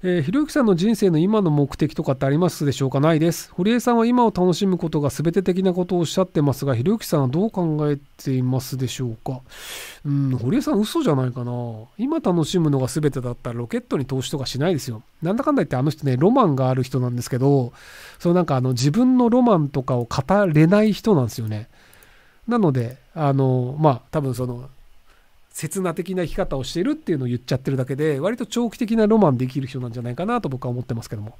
えー、ひろゆきさんの人生の今の目的とかってありますでしょうかないです。堀江さんは今を楽しむことが全て的なことをおっしゃってますが、ひろゆきさんはどう考えていますでしょうかうん、堀江さん嘘じゃないかな。今楽しむのが全てだったらロケットに投資とかしないですよ。なんだかんだ言ってあの人ね、ロマンがある人なんですけど、そのなんかあの自分のロマンとかを語れない人なんですよね。なので、あの、まあ多分その、刹那的な生き方をしてるっていうのを言っちゃってるだけで割と長期的なロマンできる人なんじゃないかなと僕は思ってますけども。